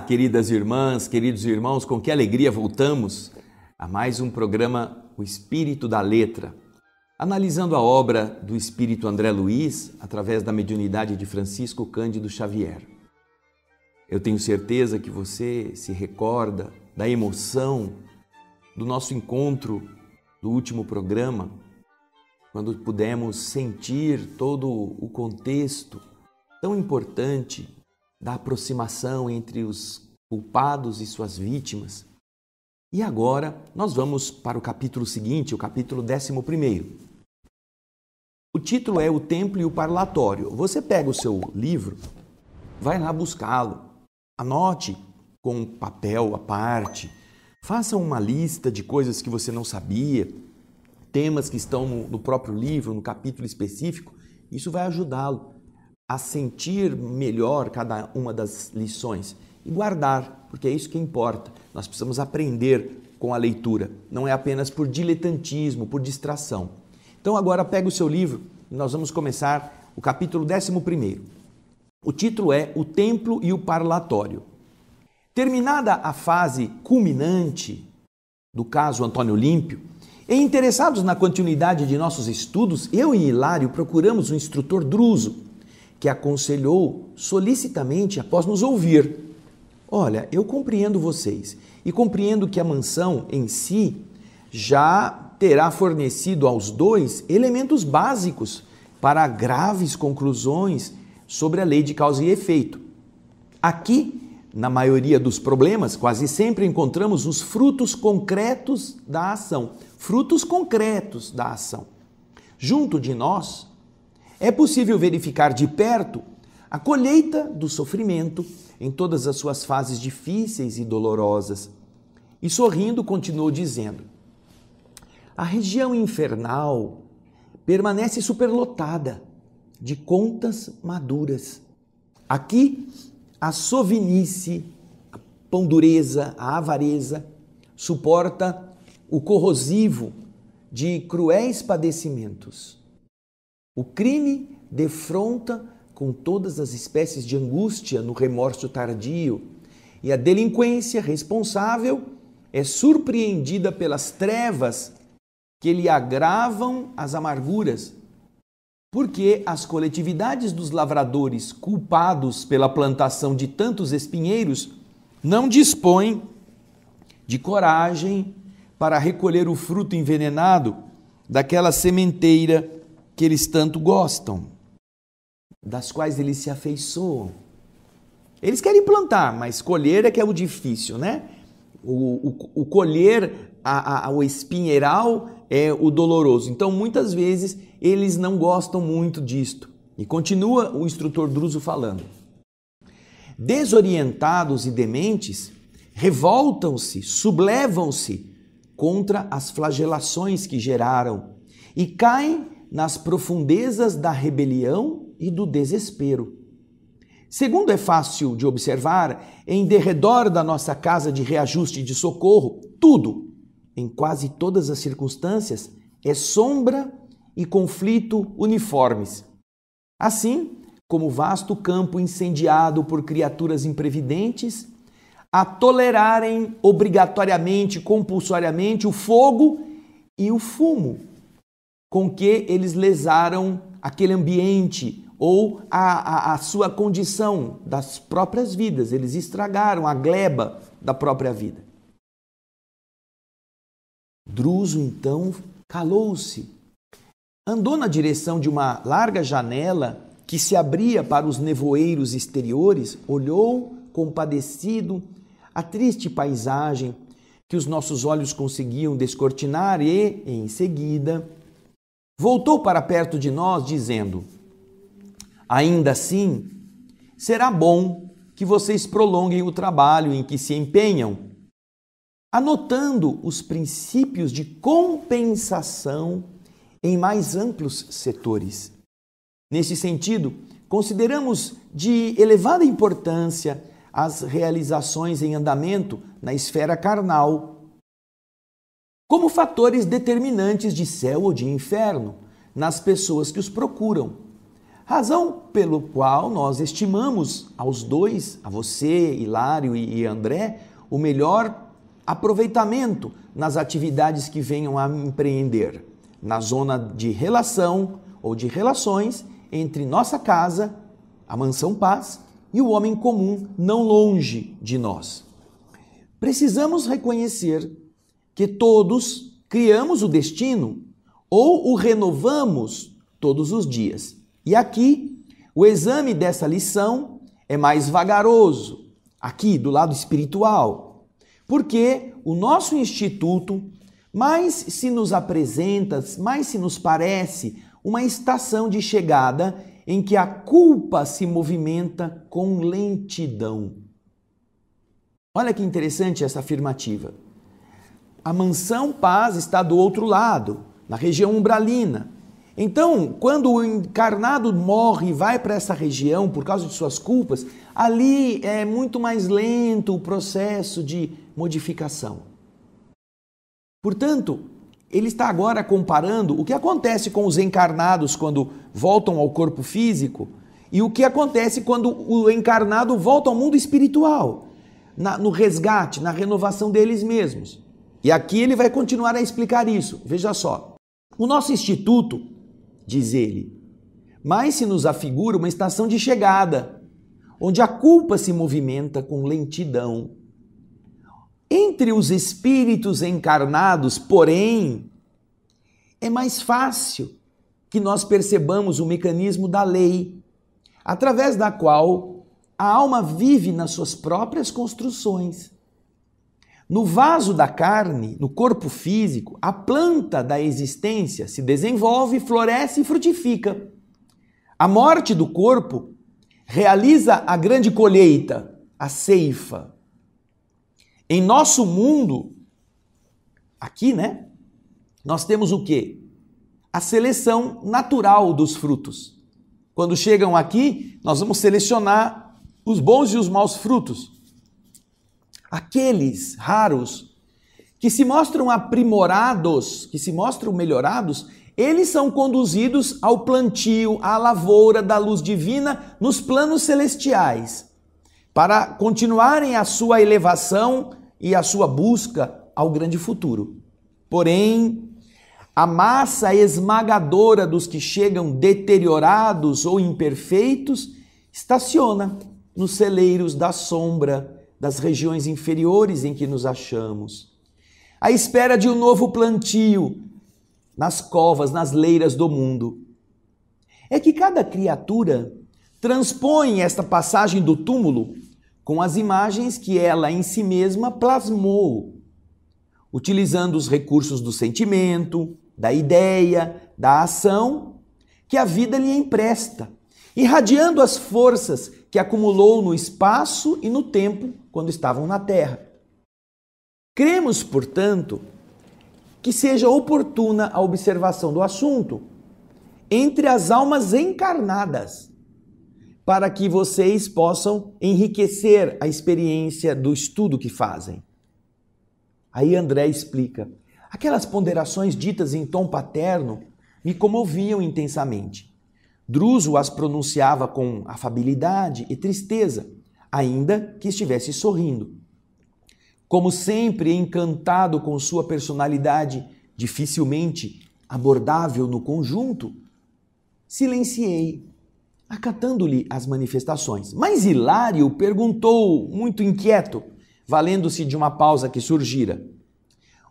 queridas irmãs, queridos irmãos, com que alegria voltamos a mais um programa O Espírito da Letra, analisando a obra do espírito André Luiz através da mediunidade de Francisco Cândido Xavier. Eu tenho certeza que você se recorda da emoção do nosso encontro do último programa, quando pudemos sentir todo o contexto tão importante da aproximação entre os culpados e suas vítimas. E agora nós vamos para o capítulo seguinte, o capítulo 11. O título é O Templo e o Parlatório. Você pega o seu livro, vai lá buscá-lo, anote com papel à parte, faça uma lista de coisas que você não sabia, temas que estão no próprio livro, no capítulo específico. Isso vai ajudá-lo a sentir melhor cada uma das lições e guardar, porque é isso que importa. Nós precisamos aprender com a leitura, não é apenas por diletantismo, por distração. Então agora pega o seu livro e nós vamos começar o capítulo 11. O título é O Templo e o Parlatório. Terminada a fase culminante do caso Antônio Límpio, e interessados na continuidade de nossos estudos, eu e Hilário procuramos um instrutor druso que aconselhou solicitamente após nos ouvir: Olha, eu compreendo vocês e compreendo que a mansão em si já terá fornecido aos dois elementos básicos para graves conclusões sobre a lei de causa e efeito. Aqui, na maioria dos problemas, quase sempre encontramos os frutos concretos da ação. Frutos concretos da ação. Junto de nós, é possível verificar de perto a colheita do sofrimento em todas as suas fases difíceis e dolorosas. E sorrindo, continuou dizendo: A região infernal permanece superlotada de contas maduras. Aqui, a sovinice, a pondureza, a avareza suporta o corrosivo de cruéis padecimentos o crime defronta com todas as espécies de angústia no remorso tardio, e a delinquência responsável é surpreendida pelas trevas que lhe agravam as amarguras. Porque as coletividades dos lavradores culpados pela plantação de tantos espinheiros não dispõem de coragem para recolher o fruto envenenado daquela sementeira que eles tanto gostam, das quais eles se afeiçoam. Eles querem plantar, mas colher é que é o difícil, né? O, o, o colher a, a, o espinheiral é o doloroso. Então, muitas vezes, eles não gostam muito disto. E continua o instrutor Druso falando. Desorientados e dementes, revoltam-se, sublevam-se contra as flagelações que geraram e caem nas profundezas da rebelião e do desespero. Segundo é fácil de observar, em derredor da nossa casa de reajuste e de socorro, tudo, em quase todas as circunstâncias, é sombra e conflito uniformes. Assim, como vasto campo incendiado por criaturas imprevidentes, a tolerarem obrigatoriamente, compulsoriamente o fogo e o fumo com que eles lesaram aquele ambiente ou a, a, a sua condição das próprias vidas. Eles estragaram a gleba da própria vida. Druso então calou-se. Andou na direção de uma larga janela que se abria para os nevoeiros exteriores, olhou compadecido a triste paisagem que os nossos olhos conseguiam descortinar e, em seguida, Voltou para perto de nós, dizendo: Ainda assim, será bom que vocês prolonguem o trabalho em que se empenham, anotando os princípios de compensação em mais amplos setores. Nesse sentido, consideramos de elevada importância as realizações em andamento na esfera carnal, como fatores determinantes de céu ou de inferno nas pessoas que os procuram. Razão pelo qual nós estimamos aos dois, a você, Hilário e André, o melhor aproveitamento nas atividades que venham a empreender, na zona de relação ou de relações entre nossa casa, a mansão paz, e o homem comum não longe de nós. Precisamos reconhecer que todos criamos o destino ou o renovamos todos os dias. E aqui, o exame dessa lição é mais vagaroso, aqui do lado espiritual, porque o nosso instituto mais se nos apresenta, mais se nos parece uma estação de chegada em que a culpa se movimenta com lentidão. Olha que interessante essa afirmativa. A mansão paz está do outro lado, na região umbralina. Então, quando o encarnado morre e vai para essa região por causa de suas culpas, ali é muito mais lento o processo de modificação. Portanto, ele está agora comparando o que acontece com os encarnados quando voltam ao corpo físico e o que acontece quando o encarnado volta ao mundo espiritual, na, no resgate, na renovação deles mesmos. E aqui ele vai continuar a explicar isso. Veja só. O nosso instituto, diz ele, mais se nos afigura uma estação de chegada, onde a culpa se movimenta com lentidão. Entre os espíritos encarnados, porém, é mais fácil que nós percebamos o mecanismo da lei, através da qual a alma vive nas suas próprias construções. No vaso da carne, no corpo físico, a planta da existência se desenvolve, floresce e frutifica. A morte do corpo realiza a grande colheita, a ceifa. Em nosso mundo, aqui, né? Nós temos o quê? A seleção natural dos frutos. Quando chegam aqui, nós vamos selecionar os bons e os maus frutos aqueles raros que se mostram aprimorados, que se mostram melhorados, eles são conduzidos ao plantio, à lavoura da luz divina nos planos celestiais, para continuarem a sua elevação e a sua busca ao grande futuro. Porém, a massa esmagadora dos que chegam deteriorados ou imperfeitos estaciona nos celeiros da sombra das regiões inferiores em que nos achamos. À espera de um novo plantio nas covas, nas leiras do mundo. É que cada criatura transpõe esta passagem do túmulo com as imagens que ela em si mesma plasmou, utilizando os recursos do sentimento, da ideia, da ação que a vida lhe empresta, irradiando as forças que acumulou no espaço e no tempo quando estavam na terra. Cremos, portanto, que seja oportuna a observação do assunto entre as almas encarnadas, para que vocês possam enriquecer a experiência do estudo que fazem. Aí André explica: aquelas ponderações ditas em tom paterno me comoviam intensamente. Druso as pronunciava com afabilidade e tristeza, ainda que estivesse sorrindo. Como sempre, encantado com sua personalidade dificilmente abordável no conjunto, silenciei, acatando-lhe as manifestações. Mas Hilário perguntou, muito inquieto, valendo-se de uma pausa que surgira: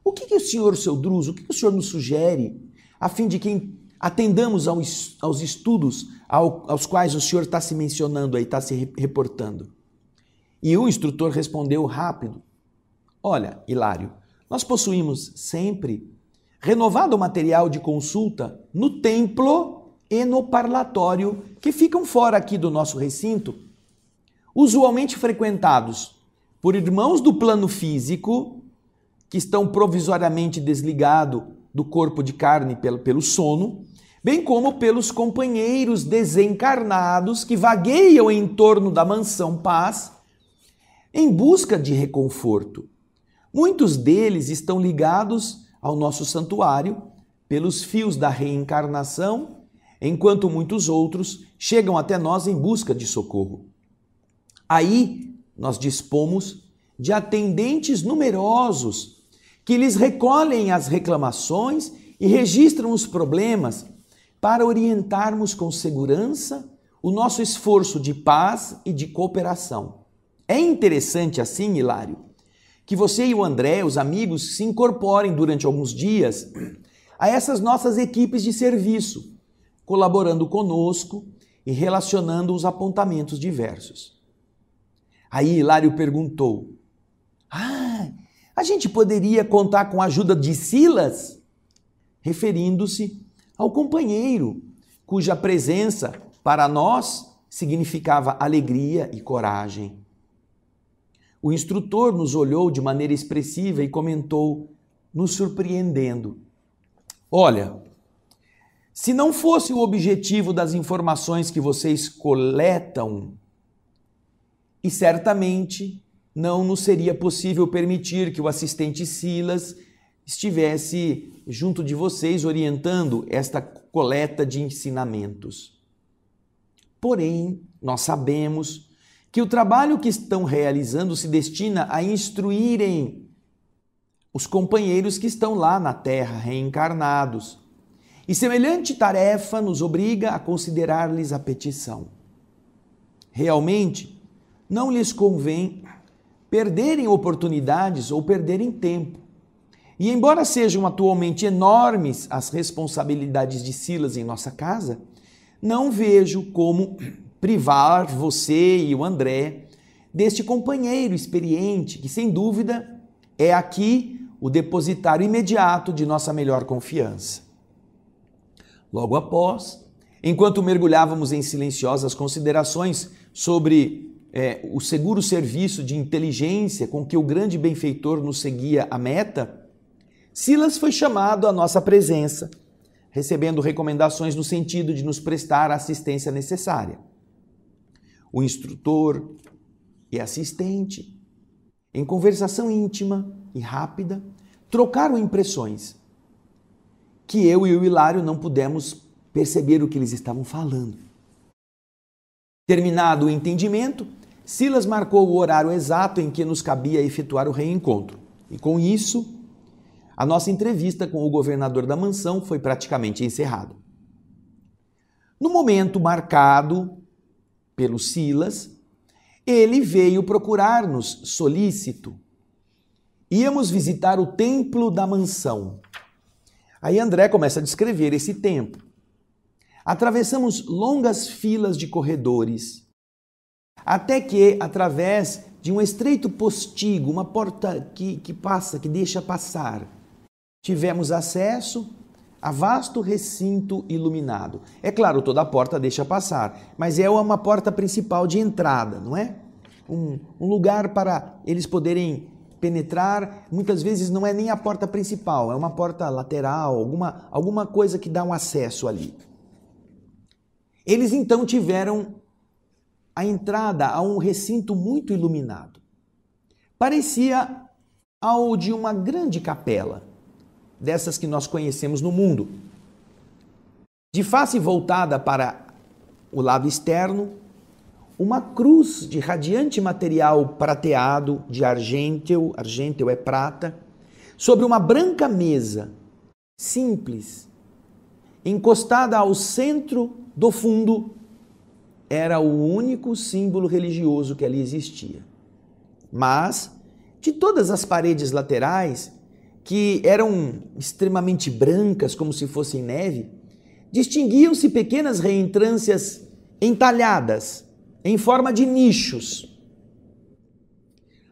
O que, que o senhor, seu Druso, o que, que o senhor nos sugere, a fim de que Atendamos aos, aos estudos aos quais o senhor está se mencionando aí, está se reportando. E o instrutor respondeu rápido: Olha, Hilário, nós possuímos sempre renovado material de consulta no templo e no parlatório, que ficam fora aqui do nosso recinto, usualmente frequentados por irmãos do plano físico, que estão provisoriamente desligados do corpo de carne pelo, pelo sono, bem como pelos companheiros desencarnados que vagueiam em torno da mansão paz em busca de reconforto. Muitos deles estão ligados ao nosso santuário pelos fios da reencarnação, enquanto muitos outros chegam até nós em busca de socorro. Aí nós dispomos de atendentes numerosos que lhes recolhem as reclamações e registram os problemas para orientarmos com segurança o nosso esforço de paz e de cooperação. É interessante assim, Hilário, que você e o André, os amigos, se incorporem durante alguns dias a essas nossas equipes de serviço, colaborando conosco e relacionando os apontamentos diversos. Aí Hilário perguntou: Ah, a gente poderia contar com a ajuda de Silas? Referindo-se ao companheiro, cuja presença para nós significava alegria e coragem. O instrutor nos olhou de maneira expressiva e comentou, nos surpreendendo: Olha, se não fosse o objetivo das informações que vocês coletam, e certamente não nos seria possível permitir que o assistente Silas estivesse junto de vocês orientando esta coleta de ensinamentos. Porém, nós sabemos que o trabalho que estão realizando se destina a instruírem os companheiros que estão lá na terra reencarnados. E semelhante tarefa nos obriga a considerar-lhes a petição. Realmente, não lhes convém perderem oportunidades ou perderem tempo e embora sejam atualmente enormes as responsabilidades de Silas em nossa casa, não vejo como privar você e o André deste companheiro experiente que, sem dúvida, é aqui o depositário imediato de nossa melhor confiança. Logo após, enquanto mergulhávamos em silenciosas considerações sobre é, o seguro serviço de inteligência com que o grande benfeitor nos seguia a meta, Silas foi chamado à nossa presença, recebendo recomendações no sentido de nos prestar a assistência necessária. O instrutor e assistente, em conversação íntima e rápida, trocaram impressões que eu e o Hilário não pudemos perceber o que eles estavam falando. Terminado o entendimento, Silas marcou o horário exato em que nos cabia efetuar o reencontro, e com isso a nossa entrevista com o governador da mansão foi praticamente encerrada. No momento marcado pelo Silas, ele veio procurar-nos solícito. Íamos visitar o templo da mansão. Aí André começa a descrever esse templo. Atravessamos longas filas de corredores, até que, através de um estreito postigo, uma porta que, que passa, que deixa passar, Tivemos acesso a vasto recinto iluminado. É claro, toda porta deixa passar, mas é uma porta principal de entrada, não é? Um, um lugar para eles poderem penetrar. Muitas vezes não é nem a porta principal, é uma porta lateral, alguma, alguma coisa que dá um acesso ali. Eles então tiveram a entrada a um recinto muito iluminado. Parecia ao de uma grande capela dessas que nós conhecemos no mundo. De face voltada para o lado externo, uma cruz de radiante material prateado de argênteo, argênteo é prata, sobre uma branca mesa, simples, encostada ao centro do fundo, era o único símbolo religioso que ali existia. Mas, de todas as paredes laterais, que eram extremamente brancas, como se fossem neve, distinguiam-se pequenas reentrâncias entalhadas, em forma de nichos.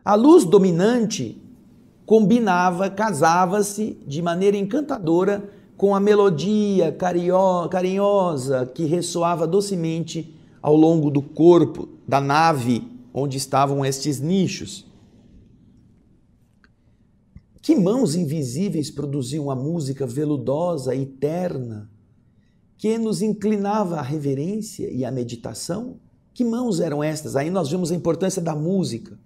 A luz dominante combinava, casava-se de maneira encantadora com a melodia carinhosa que ressoava docemente ao longo do corpo da nave onde estavam estes nichos. Que mãos invisíveis produziam a música veludosa e terna que nos inclinava à reverência e à meditação? Que mãos eram estas? Aí nós vemos a importância da música.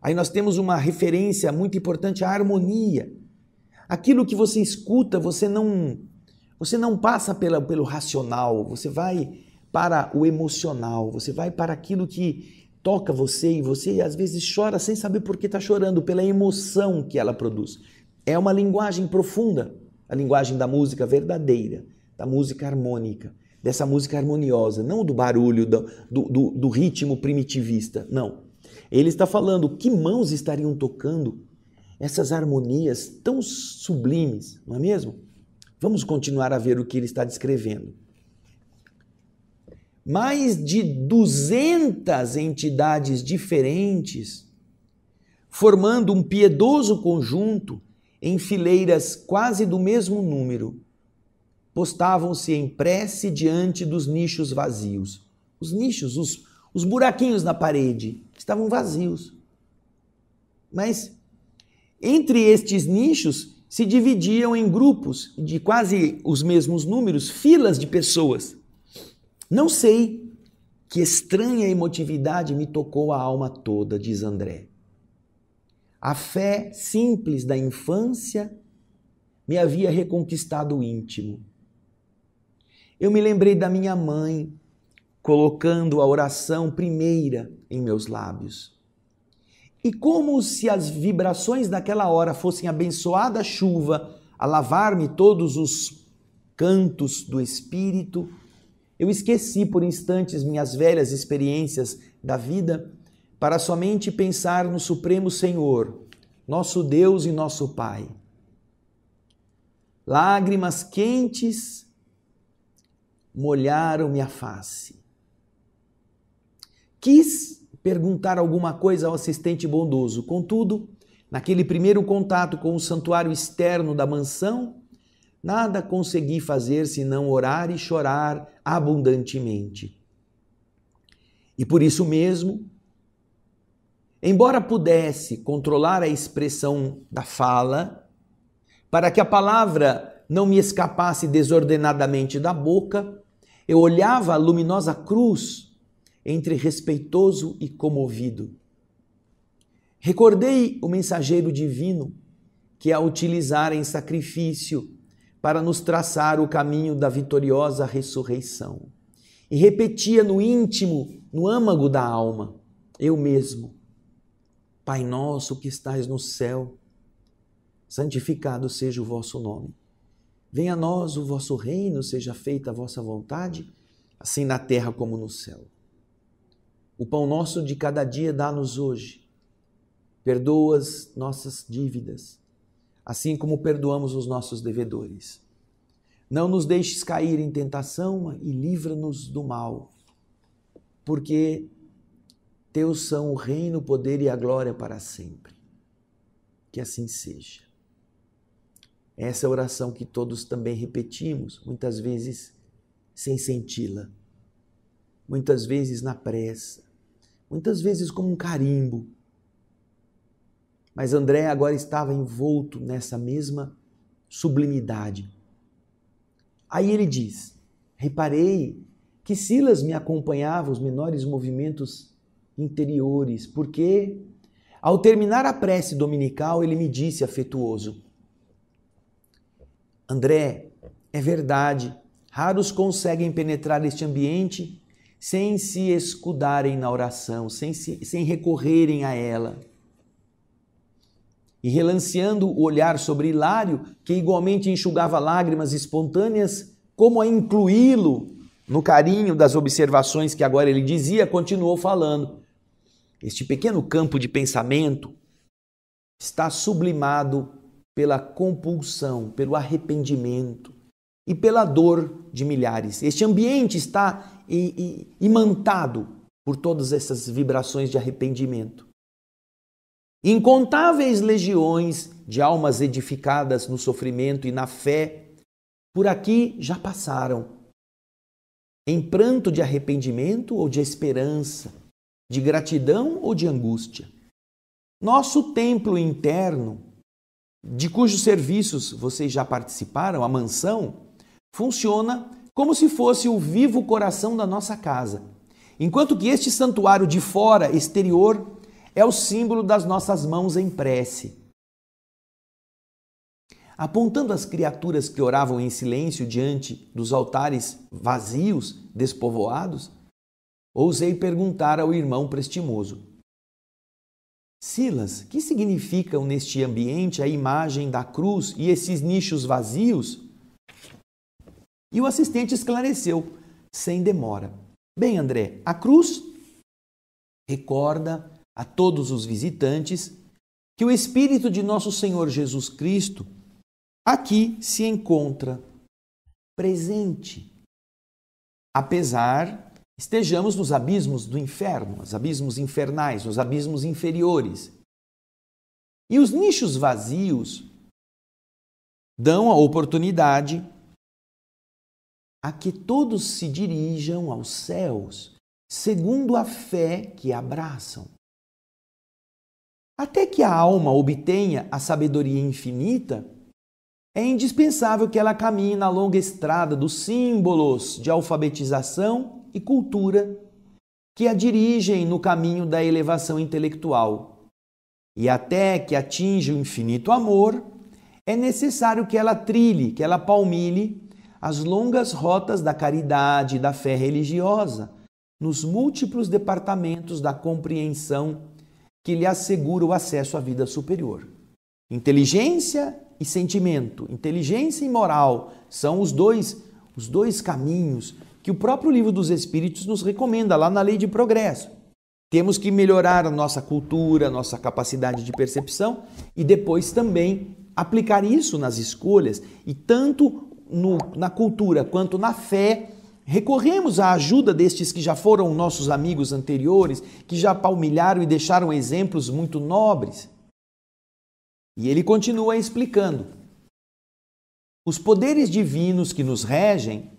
Aí nós temos uma referência muito importante à harmonia. Aquilo que você escuta, você não você não passa pela, pelo racional, você vai para o emocional, você vai para aquilo que toca você e você às vezes chora sem saber por que está chorando, pela emoção que ela produz. É uma linguagem profunda, a linguagem da música verdadeira, da música harmônica, dessa música harmoniosa, não do barulho, do, do, do ritmo primitivista, não. Ele está falando que mãos estariam tocando essas harmonias tão sublimes, não é mesmo? Vamos continuar a ver o que ele está descrevendo mais de 200 entidades diferentes, formando um piedoso conjunto em fileiras quase do mesmo número. Postavam-se em prece diante dos nichos vazios. Os nichos, os, os buraquinhos na parede, estavam vazios. Mas entre estes nichos se dividiam em grupos de quase os mesmos números, filas de pessoas não sei que estranha emotividade me tocou a alma toda, diz André. A fé simples da infância me havia reconquistado o íntimo. Eu me lembrei da minha mãe colocando a oração primeira em meus lábios. E como se as vibrações daquela hora fossem abençoada chuva a lavar-me todos os cantos do espírito, eu esqueci por instantes minhas velhas experiências da vida para somente pensar no Supremo Senhor, nosso Deus e nosso Pai. Lágrimas quentes molharam minha face. Quis perguntar alguma coisa ao assistente bondoso, contudo, naquele primeiro contato com o santuário externo da mansão, Nada consegui fazer senão orar e chorar abundantemente. E por isso mesmo, embora pudesse controlar a expressão da fala, para que a palavra não me escapasse desordenadamente da boca, eu olhava a luminosa cruz entre respeitoso e comovido. Recordei o mensageiro divino que, a utilizar em sacrifício para nos traçar o caminho da vitoriosa ressurreição. E repetia no íntimo, no âmago da alma, eu mesmo: Pai nosso que estais no céu, santificado seja o vosso nome. Venha a nós o vosso reino, seja feita a vossa vontade, assim na terra como no céu. O pão nosso de cada dia dá-nos hoje. Perdoa as nossas dívidas assim como perdoamos os nossos devedores. Não nos deixes cair em tentação e livra-nos do mal, porque teus são o reino, o poder e a glória para sempre. Que assim seja. Essa é a oração que todos também repetimos, muitas vezes sem senti-la, muitas vezes na pressa, muitas vezes como um carimbo mas André agora estava envolto nessa mesma sublimidade. Aí ele diz: Reparei que Silas me acompanhava os menores movimentos interiores, porque ao terminar a prece dominical, ele me disse afetuoso: André, é verdade, raros conseguem penetrar este ambiente sem se escudarem na oração, sem, se, sem recorrerem a ela e relanceando o olhar sobre Hilário, que igualmente enxugava lágrimas espontâneas, como a incluí-lo no carinho das observações que agora ele dizia, continuou falando. Este pequeno campo de pensamento está sublimado pela compulsão, pelo arrependimento e pela dor de milhares. Este ambiente está imantado por todas essas vibrações de arrependimento. Incontáveis legiões de almas edificadas no sofrimento e na fé, por aqui já passaram, em pranto de arrependimento ou de esperança, de gratidão ou de angústia. Nosso templo interno, de cujos serviços vocês já participaram, a mansão, funciona como se fosse o vivo coração da nossa casa, enquanto que este santuário de fora, exterior, é o símbolo das nossas mãos em prece. Apontando as criaturas que oravam em silêncio diante dos altares vazios, despovoados, ousei perguntar ao irmão prestimoso: Silas, que significam neste ambiente a imagem da cruz e esses nichos vazios? E o assistente esclareceu, sem demora. Bem, André, a cruz recorda a todos os visitantes que o Espírito de nosso Senhor Jesus Cristo aqui se encontra presente. Apesar estejamos nos abismos do inferno, os abismos infernais, os abismos inferiores. E os nichos vazios dão a oportunidade a que todos se dirijam aos céus, segundo a fé que abraçam. Até que a alma obtenha a sabedoria infinita, é indispensável que ela caminhe na longa estrada dos símbolos de alfabetização e cultura que a dirigem no caminho da elevação intelectual. E até que atinja o infinito amor, é necessário que ela trilhe, que ela palmilhe as longas rotas da caridade e da fé religiosa nos múltiplos departamentos da compreensão que lhe assegura o acesso à vida superior. Inteligência e sentimento, inteligência e moral são os dois os dois caminhos que o próprio livro dos Espíritos nos recomenda lá na Lei de Progresso. Temos que melhorar a nossa cultura, a nossa capacidade de percepção e depois também aplicar isso nas escolhas e tanto no, na cultura quanto na fé recorremos à ajuda destes que já foram nossos amigos anteriores, que já palmilharam e deixaram exemplos muito nobres. E ele continua explicando. Os poderes divinos que nos regem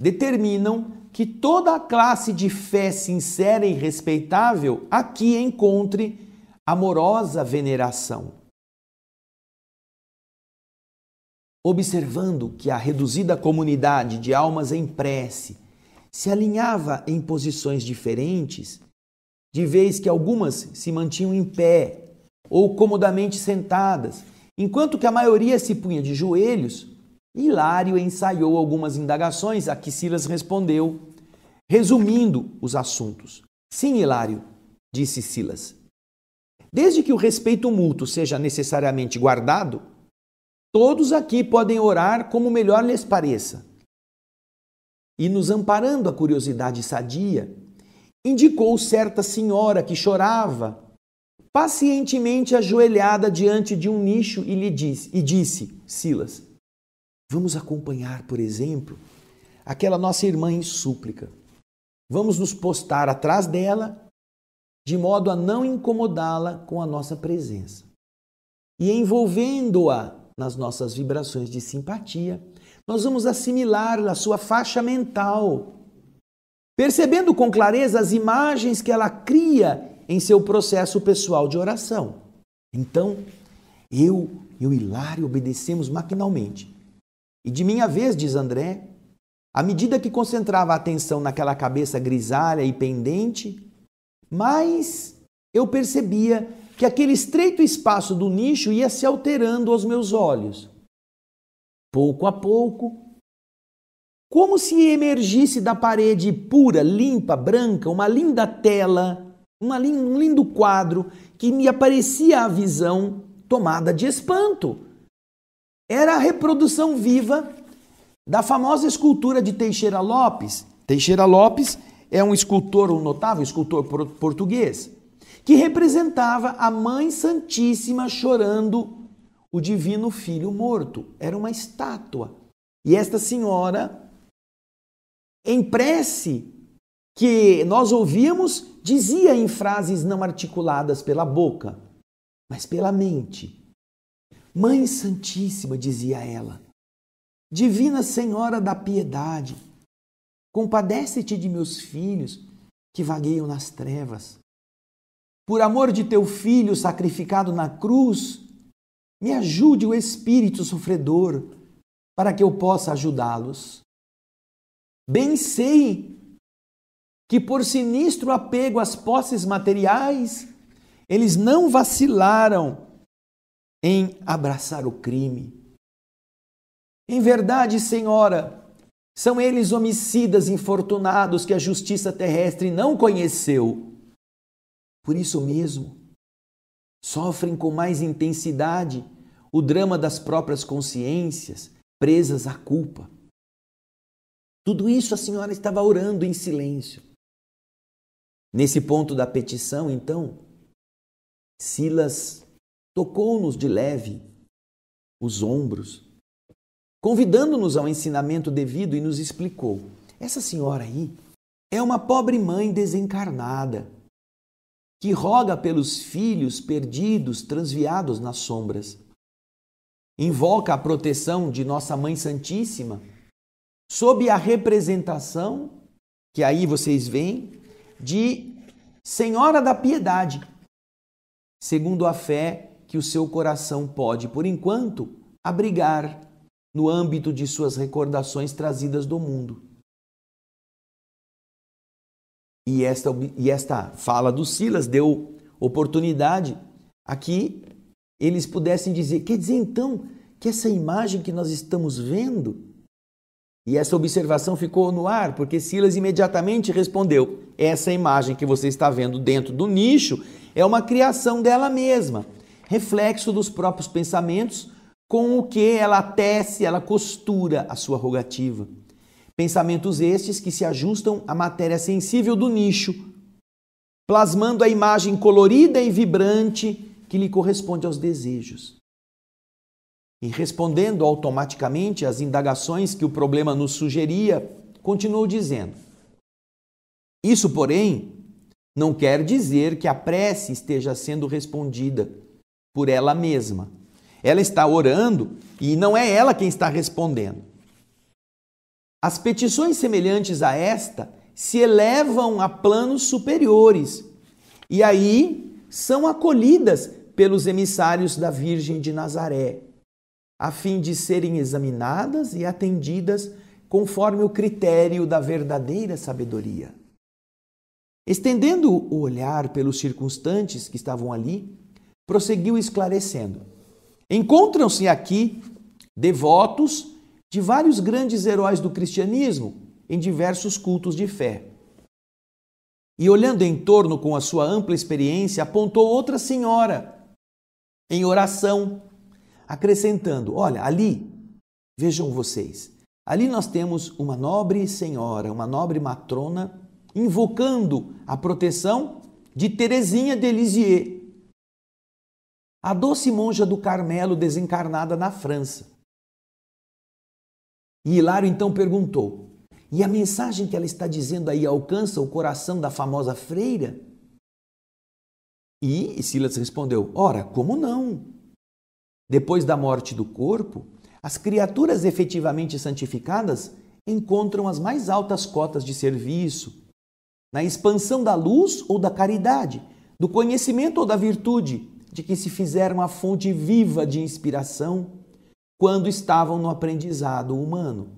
determinam que toda a classe de fé sincera e respeitável aqui encontre amorosa veneração. Observando que a reduzida comunidade de almas em prece se alinhava em posições diferentes, de vez que algumas se mantinham em pé ou comodamente sentadas, enquanto que a maioria se punha de joelhos, Hilário ensaiou algumas indagações a que Silas respondeu, resumindo os assuntos. Sim, Hilário, disse Silas. Desde que o respeito mútuo seja necessariamente guardado, Todos aqui podem orar como melhor lhes pareça. E nos amparando a curiosidade sadia, indicou certa senhora que chorava, pacientemente ajoelhada diante de um nicho e lhe disse, e disse Silas, vamos acompanhar, por exemplo, aquela nossa irmã em súplica. Vamos nos postar atrás dela, de modo a não incomodá-la com a nossa presença. E envolvendo-a nas nossas vibrações de simpatia, nós vamos assimilar a sua faixa mental, percebendo com clareza as imagens que ela cria em seu processo pessoal de oração. Então, eu e o Hilário obedecemos maquinalmente. E de minha vez, diz André, à medida que concentrava a atenção naquela cabeça grisalha e pendente, mais eu percebia que aquele estreito espaço do nicho ia se alterando aos meus olhos. Pouco a pouco, como se emergisse da parede pura, limpa, branca, uma linda tela, uma, um lindo quadro que me aparecia à visão tomada de espanto. Era a reprodução viva da famosa escultura de Teixeira Lopes. Teixeira Lopes é um escultor, um notável escultor português que representava a Mãe Santíssima chorando o Divino Filho morto. Era uma estátua. E esta senhora, em prece, que nós ouvíamos, dizia em frases não articuladas pela boca, mas pela mente. Mãe Santíssima, dizia ela, Divina Senhora da Piedade, compadece-te de meus filhos que vagueiam nas trevas por amor de teu filho sacrificado na cruz, me ajude o espírito sofredor para que eu possa ajudá-los. Bem sei que por sinistro apego às posses materiais, eles não vacilaram em abraçar o crime. Em verdade, Senhora, são eles homicidas infortunados que a justiça terrestre não conheceu por isso mesmo, sofrem com mais intensidade o drama das próprias consciências presas à culpa. Tudo isso a senhora estava orando em silêncio. Nesse ponto da petição, então, Silas tocou-nos de leve os ombros, convidando-nos ao ensinamento devido e nos explicou: essa senhora aí é uma pobre mãe desencarnada que roga pelos filhos perdidos, transviados nas sombras. Invoca a proteção de Nossa Mãe Santíssima, sob a representação, que aí vocês veem, de Senhora da Piedade, segundo a fé que o seu coração pode, por enquanto, abrigar no âmbito de suas recordações trazidas do mundo. E esta, e esta fala do Silas deu oportunidade a que eles pudessem dizer: quer dizer então que essa imagem que nós estamos vendo. E essa observação ficou no ar, porque Silas imediatamente respondeu: essa imagem que você está vendo dentro do nicho é uma criação dela mesma, reflexo dos próprios pensamentos com o que ela tece, ela costura a sua rogativa. Pensamentos estes que se ajustam à matéria sensível do nicho, plasmando a imagem colorida e vibrante que lhe corresponde aos desejos. E respondendo automaticamente às indagações que o problema nos sugeria, continuou dizendo: Isso, porém, não quer dizer que a prece esteja sendo respondida por ela mesma. Ela está orando e não é ela quem está respondendo. As petições semelhantes a esta se elevam a planos superiores e aí são acolhidas pelos emissários da Virgem de Nazaré, a fim de serem examinadas e atendidas conforme o critério da verdadeira sabedoria. Estendendo o olhar pelos circunstantes que estavam ali, prosseguiu esclarecendo: Encontram-se aqui devotos de vários grandes heróis do cristianismo em diversos cultos de fé. E olhando em torno com a sua ampla experiência, apontou outra senhora em oração, acrescentando: Olha, ali, vejam vocês, ali nós temos uma nobre senhora, uma nobre matrona, invocando a proteção de Terezinha de Lisieux, a doce monja do Carmelo desencarnada na França. E Hilário então perguntou: E a mensagem que ela está dizendo aí alcança o coração da famosa freira? E Silas respondeu: Ora, como não? Depois da morte do corpo, as criaturas efetivamente santificadas encontram as mais altas cotas de serviço, na expansão da luz ou da caridade, do conhecimento ou da virtude, de que se fizeram a fonte viva de inspiração quando estavam no aprendizado humano.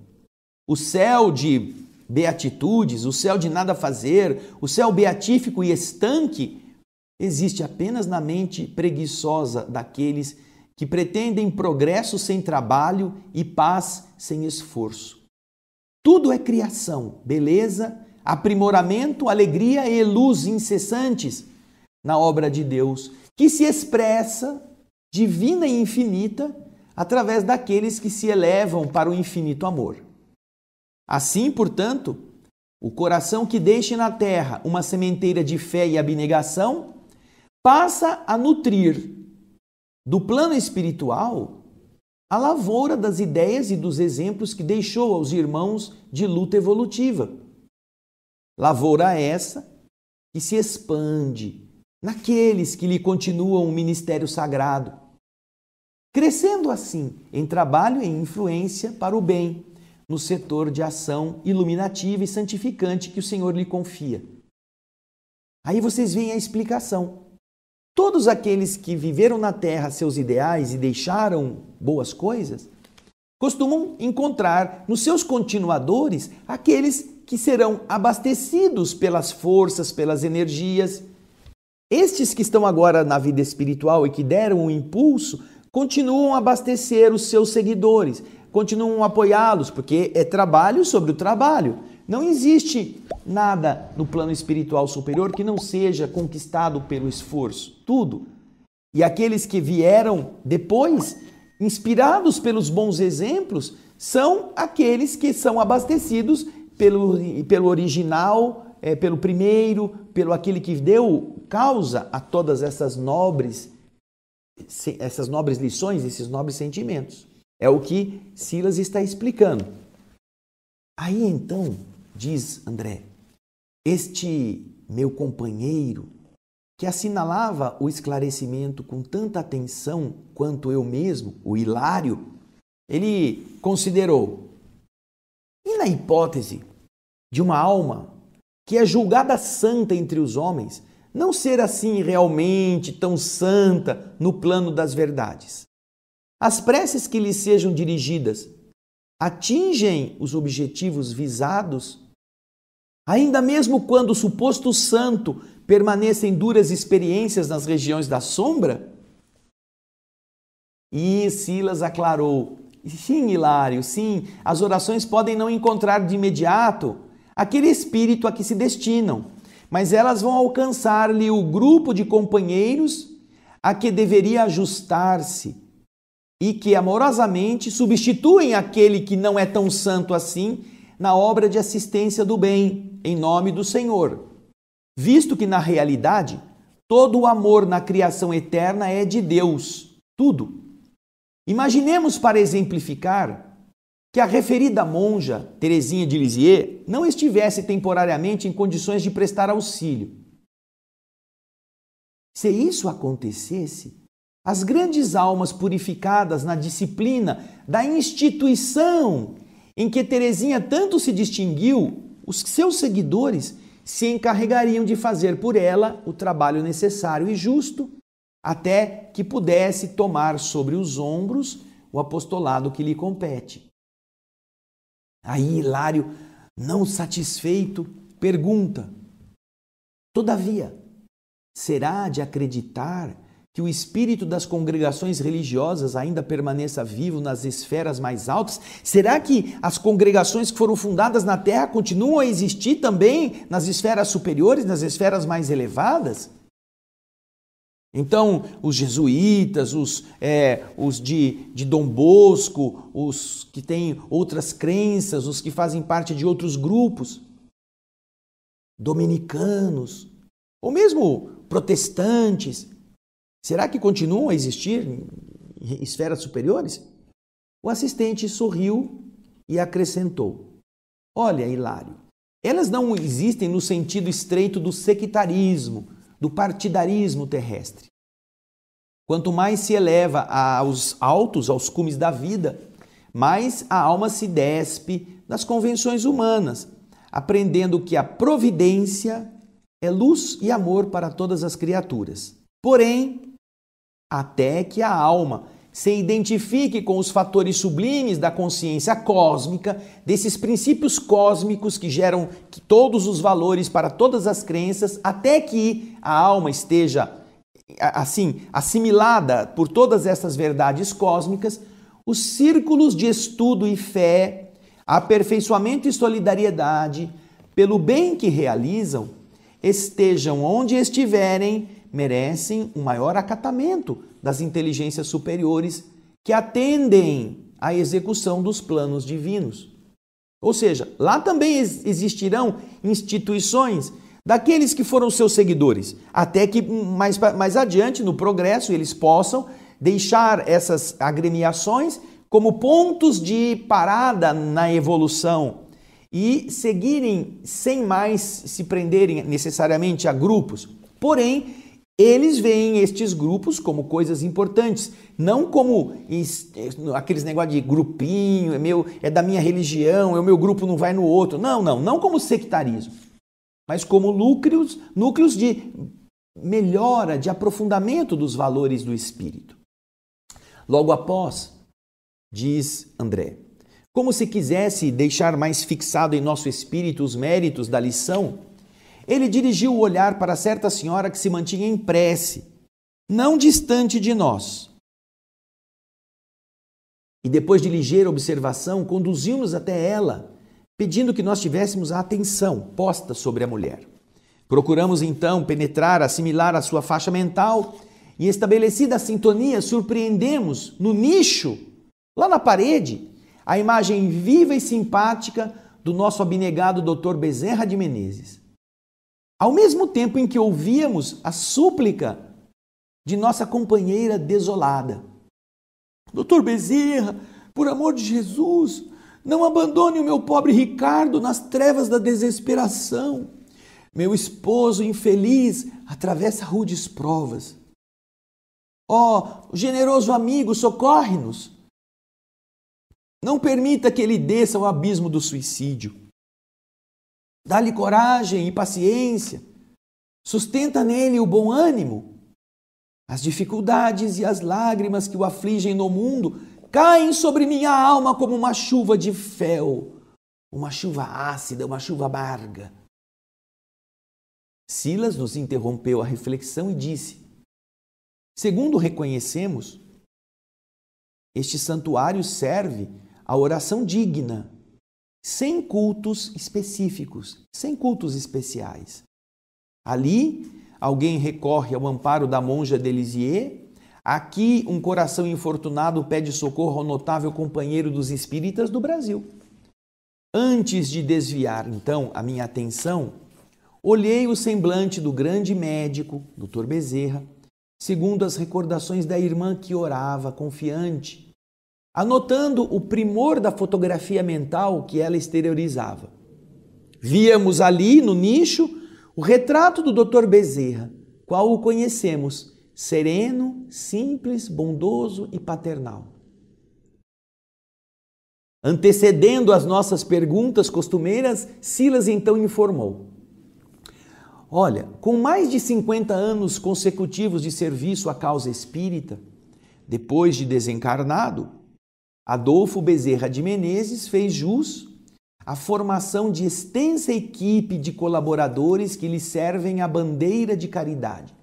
O céu de beatitudes, o céu de nada fazer, o céu beatífico e estanque existe apenas na mente preguiçosa daqueles que pretendem progresso sem trabalho e paz sem esforço. Tudo é criação, beleza, aprimoramento, alegria e luz incessantes na obra de Deus, que se expressa, divina e infinita, através daqueles que se elevam para o infinito amor. Assim, portanto, o coração que deixa na terra uma sementeira de fé e abnegação passa a nutrir do plano espiritual a lavoura das ideias e dos exemplos que deixou aos irmãos de luta evolutiva. Lavoura essa que se expande naqueles que lhe continuam o ministério sagrado crescendo assim em trabalho e influência para o bem, no setor de ação iluminativa e santificante que o Senhor lhe confia. Aí vocês veem a explicação. Todos aqueles que viveram na terra seus ideais e deixaram boas coisas, costumam encontrar nos seus continuadores aqueles que serão abastecidos pelas forças, pelas energias. Estes que estão agora na vida espiritual e que deram o um impulso continuam a abastecer os seus seguidores, continuam a apoiá-los, porque é trabalho sobre o trabalho. Não existe nada no plano espiritual superior que não seja conquistado pelo esforço, tudo. E aqueles que vieram depois, inspirados pelos bons exemplos, são aqueles que são abastecidos pelo, pelo original, é, pelo primeiro, pelo aquele que deu causa a todas essas nobres essas nobres lições, esses nobres sentimentos. É o que Silas está explicando. Aí então, diz André, este meu companheiro, que assinalava o esclarecimento com tanta atenção quanto eu mesmo, o Hilário, ele considerou: e na hipótese de uma alma que é julgada santa entre os homens, não ser assim realmente tão santa no plano das verdades. As preces que lhe sejam dirigidas atingem os objetivos visados? Ainda mesmo quando o suposto santo permaneça em duras experiências nas regiões da sombra? E Silas aclarou: Sim, Hilário, sim, as orações podem não encontrar de imediato aquele espírito a que se destinam mas elas vão alcançar-lhe o grupo de companheiros a que deveria ajustar-se e que amorosamente substituem aquele que não é tão santo assim na obra de assistência do bem, em nome do Senhor. Visto que na realidade todo o amor na criação eterna é de Deus, tudo. Imaginemos para exemplificar que a referida monja, Terezinha de Lisieux, não estivesse temporariamente em condições de prestar auxílio. Se isso acontecesse, as grandes almas purificadas na disciplina da instituição em que Terezinha tanto se distinguiu, os seus seguidores se encarregariam de fazer por ela o trabalho necessário e justo, até que pudesse tomar sobre os ombros o apostolado que lhe compete. Aí Hilário, não satisfeito, pergunta: Todavia, será de acreditar que o espírito das congregações religiosas ainda permaneça vivo nas esferas mais altas? Será que as congregações que foram fundadas na Terra continuam a existir também nas esferas superiores, nas esferas mais elevadas? Então, os jesuítas, os, é, os de, de Dom Bosco, os que têm outras crenças, os que fazem parte de outros grupos, dominicanos, ou mesmo protestantes, será que continuam a existir em esferas superiores? O assistente sorriu e acrescentou: Olha, Hilário, elas não existem no sentido estreito do sectarismo do partidarismo terrestre. Quanto mais se eleva aos altos, aos cumes da vida, mais a alma se despe das convenções humanas, aprendendo que a providência é luz e amor para todas as criaturas. Porém, até que a alma se identifique com os fatores sublimes da consciência cósmica, desses princípios cósmicos que geram todos os valores para todas as crenças, até que a alma esteja assim assimilada por todas essas verdades cósmicas, os círculos de estudo e fé, aperfeiçoamento e solidariedade, pelo bem que realizam, estejam onde estiverem, merecem um maior acatamento das inteligências superiores que atendem à execução dos planos divinos. Ou seja, lá também existirão instituições daqueles que foram seus seguidores, até que mais, mais adiante, no progresso, eles possam deixar essas agremiações como pontos de parada na evolução e seguirem sem mais se prenderem necessariamente a grupos. Porém, eles veem estes grupos como coisas importantes, não como aqueles negócio de grupinho, é meu, é da minha religião, é o meu grupo não vai no outro. Não, não, não como sectarismo, mas como núcleos, núcleos de melhora, de aprofundamento dos valores do espírito. Logo após, diz André, como se quisesse deixar mais fixado em nosso espírito os méritos da lição ele dirigiu o olhar para certa senhora que se mantinha em prece, não distante de nós. E depois de ligeira observação, conduziu-nos até ela, pedindo que nós tivéssemos a atenção posta sobre a mulher. Procuramos então penetrar, assimilar a sua faixa mental e, estabelecida a sintonia, surpreendemos no nicho, lá na parede, a imagem viva e simpática do nosso abnegado Dr. Bezerra de Menezes. Ao mesmo tempo em que ouvíamos a súplica de nossa companheira desolada. Doutor Bezerra, por amor de Jesus, não abandone o meu pobre Ricardo nas trevas da desesperação. Meu esposo infeliz atravessa rudes provas. Ó, oh, generoso amigo, socorre-nos. Não permita que ele desça ao abismo do suicídio. Dá-lhe coragem e paciência. Sustenta nele o bom ânimo. As dificuldades e as lágrimas que o afligem no mundo caem sobre minha alma como uma chuva de fel, uma chuva ácida, uma chuva amarga. Silas nos interrompeu a reflexão e disse: Segundo reconhecemos, este santuário serve à oração digna sem cultos específicos, sem cultos especiais. Ali, alguém recorre ao amparo da monja Delisier. Aqui, um coração infortunado pede socorro ao notável companheiro dos espíritas do Brasil. Antes de desviar, então, a minha atenção, olhei o semblante do grande médico, Dr. Bezerra, segundo as recordações da irmã que orava, confiante, anotando o primor da fotografia mental que ela exteriorizava. Víamos ali, no nicho, o retrato do Dr. Bezerra, qual o conhecemos, sereno, simples, bondoso e paternal. Antecedendo as nossas perguntas costumeiras, Silas então informou: Olha, com mais de 50 anos consecutivos de serviço à causa espírita, depois de desencarnado, Adolfo Bezerra de Menezes fez jus à formação de extensa equipe de colaboradores que lhe servem a bandeira de caridade.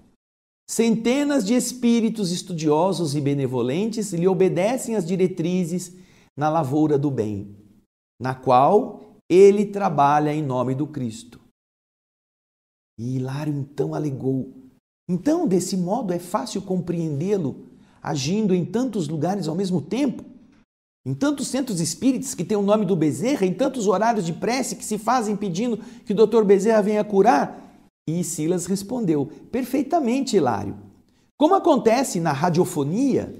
Centenas de espíritos estudiosos e benevolentes lhe obedecem às diretrizes na lavoura do bem, na qual ele trabalha em nome do Cristo. E Hilário então alegou: então, desse modo, é fácil compreendê-lo agindo em tantos lugares ao mesmo tempo? Em tantos centros espíritas que tem o nome do Bezerra, em tantos horários de prece que se fazem pedindo que o doutor Bezerra venha curar? E Silas respondeu: perfeitamente, Hilário. Como acontece na radiofonia,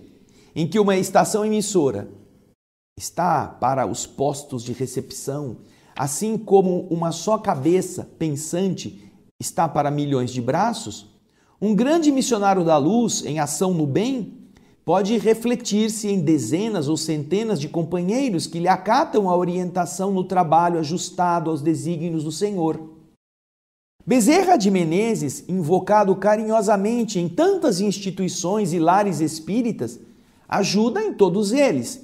em que uma estação emissora está para os postos de recepção, assim como uma só cabeça pensante está para milhões de braços, um grande missionário da luz em ação no bem pode refletir-se em dezenas ou centenas de companheiros que lhe acatam a orientação no trabalho ajustado aos desígnios do Senhor. Bezerra de Menezes, invocado carinhosamente em tantas instituições e lares espíritas, ajuda em todos eles,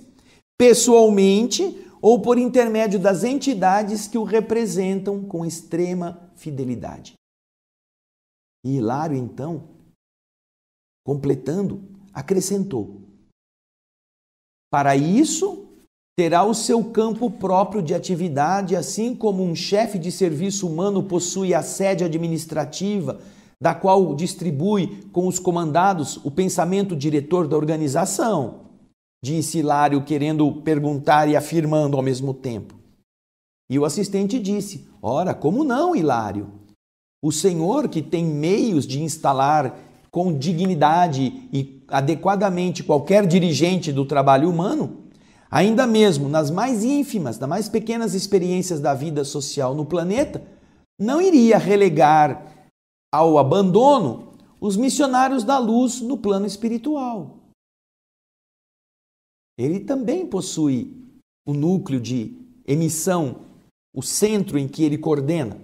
pessoalmente ou por intermédio das entidades que o representam com extrema fidelidade. E Hilário, então, completando acrescentou: Para isso, terá o seu campo próprio de atividade, assim como um chefe de serviço humano possui a sede administrativa, da qual distribui com os comandados o pensamento diretor da organização, disse Hilário, querendo perguntar e afirmando ao mesmo tempo. E o assistente disse: Ora, como não, Hilário? O senhor que tem meios de instalar com dignidade e adequadamente qualquer dirigente do trabalho humano, ainda mesmo nas mais ínfimas, nas mais pequenas experiências da vida social no planeta, não iria relegar ao abandono os missionários da luz no plano espiritual. Ele também possui o núcleo de emissão, o centro em que ele coordena.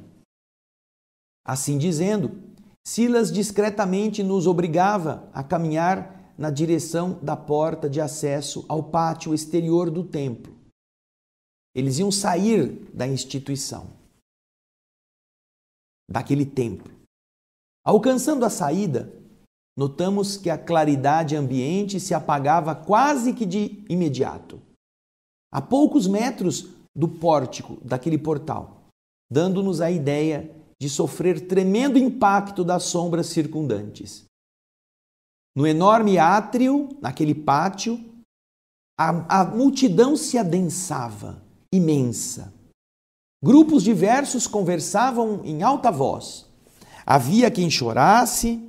Assim dizendo, Silas discretamente nos obrigava a caminhar na direção da porta de acesso ao pátio exterior do templo. Eles iam sair da instituição, daquele templo. Alcançando a saída, notamos que a claridade ambiente se apagava quase que de imediato, a poucos metros do pórtico daquele portal, dando-nos a ideia de sofrer tremendo impacto das sombras circundantes. No enorme átrio, naquele pátio, a, a multidão se adensava, imensa. Grupos diversos conversavam em alta voz. Havia quem chorasse,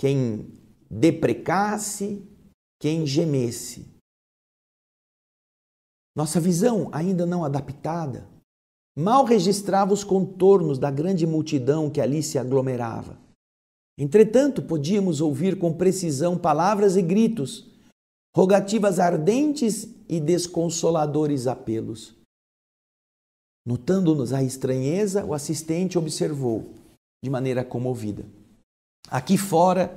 quem deprecasse, quem gemesse. Nossa visão, ainda não adaptada, mal registrava os contornos da grande multidão que ali se aglomerava. Entretanto, podíamos ouvir com precisão palavras e gritos, rogativas ardentes e desconsoladores apelos. Notando-nos a estranheza, o assistente observou, de maneira comovida. Aqui fora,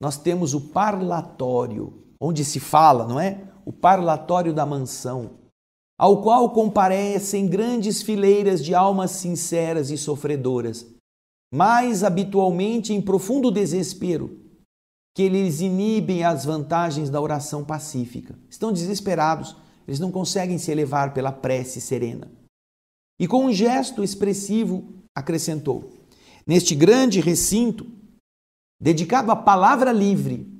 nós temos o parlatório, onde se fala, não é? O parlatório da mansão, ao qual comparecem grandes fileiras de almas sinceras e sofredoras, mais habitualmente em profundo desespero, que eles inibem as vantagens da oração pacífica. Estão desesperados, eles não conseguem se elevar pela prece serena. E com um gesto expressivo, acrescentou: Neste grande recinto, dedicado à palavra livre,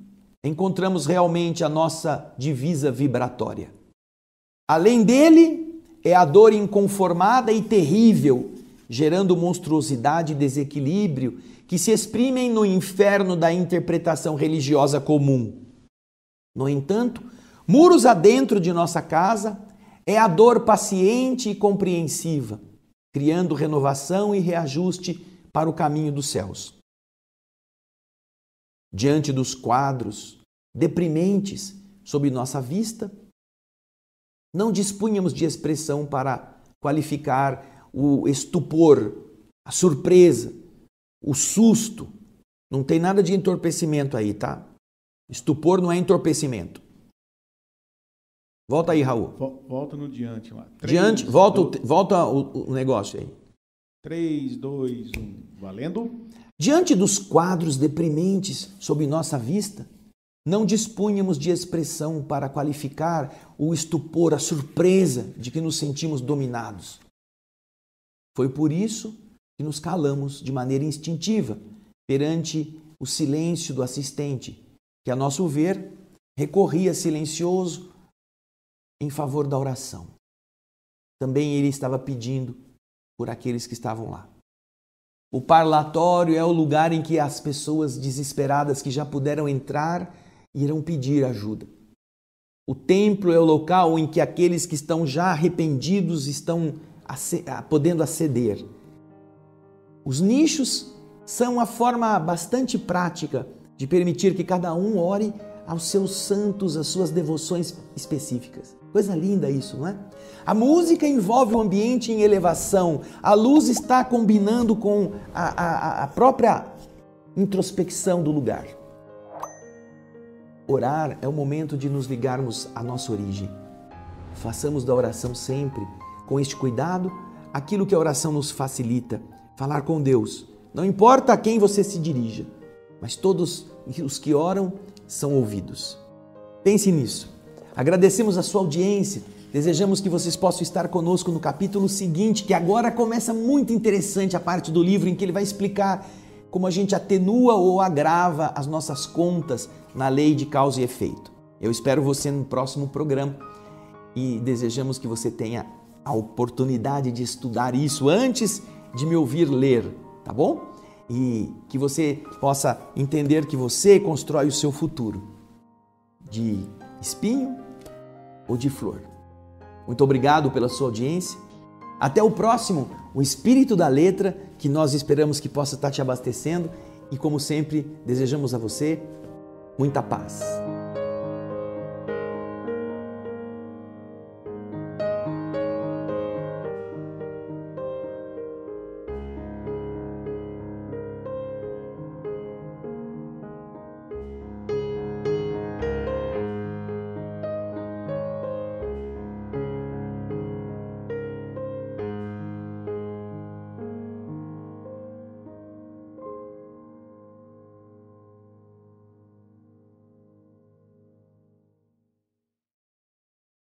encontramos realmente a nossa divisa vibratória. Além dele, é a dor inconformada e terrível gerando monstruosidade e desequilíbrio que se exprimem no inferno da interpretação religiosa comum. No entanto, muros adentro de nossa casa é a dor paciente e compreensiva, criando renovação e reajuste para o caminho dos céus. Diante dos quadros deprimentes sob nossa vista, não dispunhamos de expressão para qualificar o estupor, a surpresa, o susto. Não tem nada de entorpecimento aí, tá? Estupor não é entorpecimento. Volta aí, Raul. Volta no diante lá. diante, volta, volta o, o negócio aí. 3, 2, 1. Valendo. Diante dos quadros deprimentes sob nossa vista, não dispunhamos de expressão para qualificar o estupor, a surpresa de que nos sentimos dominados. Foi por isso que nos calamos de maneira instintiva perante o silêncio do assistente, que, a nosso ver, recorria silencioso em favor da oração. Também ele estava pedindo por aqueles que estavam lá. O parlatório é o lugar em que as pessoas desesperadas que já puderam entrar irão pedir ajuda. O templo é o local em que aqueles que estão já arrependidos estão podendo aceder. Os nichos são uma forma bastante prática de permitir que cada um ore aos seus santos, às suas devoções específicas. Coisa linda isso, não é? A música envolve um ambiente em elevação, a luz está combinando com a, a, a própria introspecção do lugar. Orar é o momento de nos ligarmos à nossa origem. Façamos da oração sempre com este cuidado aquilo que a oração nos facilita, falar com Deus. Não importa a quem você se dirija, mas todos os que oram são ouvidos. Pense nisso. Agradecemos a sua audiência. Desejamos que vocês possam estar conosco no capítulo seguinte, que agora começa muito interessante a parte do livro em que ele vai explicar como a gente atenua ou agrava as nossas contas na lei de causa e efeito. Eu espero você no próximo programa e desejamos que você tenha a oportunidade de estudar isso antes de me ouvir ler, tá bom? E que você possa entender que você constrói o seu futuro de espinho ou de flor. Muito obrigado pela sua audiência. Até o próximo, o espírito da letra que nós esperamos que possa estar te abastecendo e como sempre, desejamos a você muita paz.